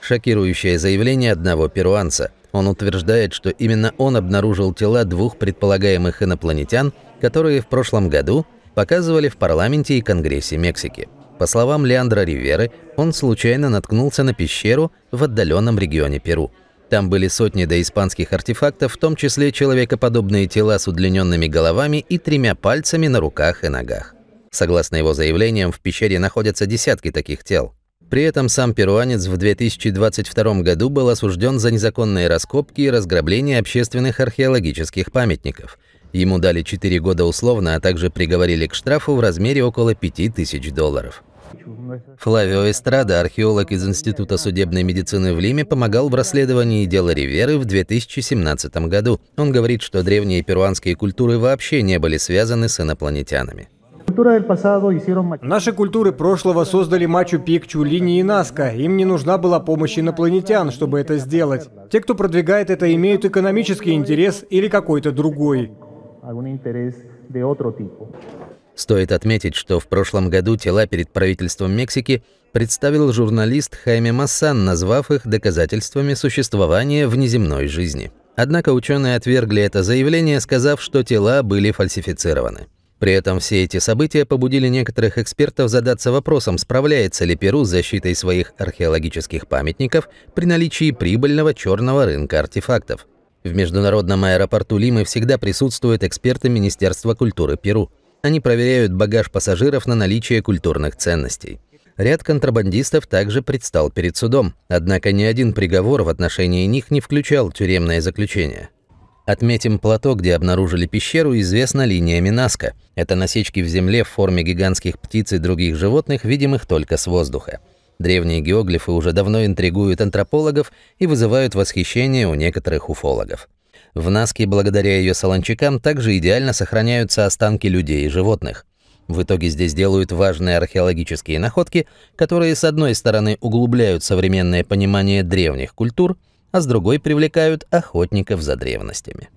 Шокирующее заявление одного перуанца. Он утверждает, что именно он обнаружил тела двух предполагаемых инопланетян, которые в прошлом году показывали в парламенте и Конгрессе Мексики. По словам Леандра Риверы, он случайно наткнулся на пещеру в отдаленном регионе Перу. Там были сотни доиспанских артефактов, в том числе человекоподобные тела с удлиненными головами и тремя пальцами на руках и ногах. Согласно его заявлениям, в пещере находятся десятки таких тел. При этом сам перуанец в 2022 году был осужден за незаконные раскопки и разграбление общественных археологических памятников. Ему дали 4 года условно, а также приговорили к штрафу в размере около 5000 долларов. Флавио Эстрада, археолог из Института судебной медицины в Лиме, помогал в расследовании дела Риверы в 2017 году. Он говорит, что древние перуанские культуры вообще не были связаны с инопланетянами. Наши культуры прошлого создали Мачу-Пикчу, линии Наска. Им не нужна была помощь инопланетян, чтобы это сделать. Те, кто продвигает это, имеют экономический интерес или какой-то другой. Стоит отметить, что в прошлом году тела перед правительством Мексики представил журналист Хайме Массан, назвав их доказательствами существования внеземной жизни. Однако ученые отвергли это заявление, сказав, что тела были фальсифицированы. При этом все эти события побудили некоторых экспертов задаться вопросом, справляется ли Перу с защитой своих археологических памятников при наличии прибыльного черного рынка артефактов. В международном аэропорту Лимы всегда присутствуют эксперты Министерства культуры Перу. Они проверяют багаж пассажиров на наличие культурных ценностей. Ряд контрабандистов также предстал перед судом, однако ни один приговор в отношении них не включал тюремное заключение. Отметим плато, где обнаружили пещеру, известно линиями Наска. Это насечки в земле в форме гигантских птиц и других животных, видимых только с воздуха. Древние геоглифы уже давно интригуют антропологов и вызывают восхищение у некоторых уфологов. В Наске, благодаря ее солончакам, также идеально сохраняются останки людей и животных. В итоге здесь делают важные археологические находки, которые, с одной стороны, углубляют современное понимание древних культур – а с другой привлекают охотников за древностями.